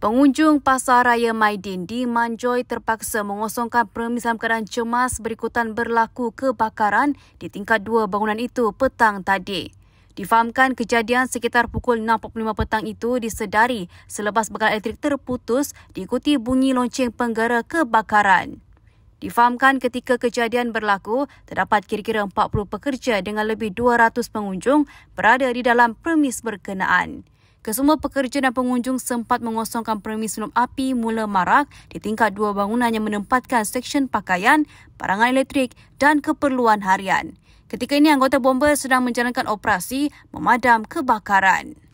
Pengunjung Pasar Raya Maidin di Manjoy terpaksa mengosongkan permisam dalam keadaan cemas berikutan berlaku kebakaran di tingkat dua bangunan itu petang tadi. Difahamkan kejadian sekitar pukul 6.45 petang itu disedari selepas bekal elektrik terputus diikuti bunyi lonceng penggara kebakaran. Difahamkan ketika kejadian berlaku, terdapat kira-kira 40 pekerja dengan lebih 200 pengunjung berada di dalam permis berkenaan. Kesemua pekerja dan pengunjung sempat mengosongkan premis sebelum api mula marak di tingkat dua bangunan yang menempatkan seksyen pakaian, barangan elektrik dan keperluan harian. Ketika ini anggota bomba sedang menjalankan operasi memadam kebakaran.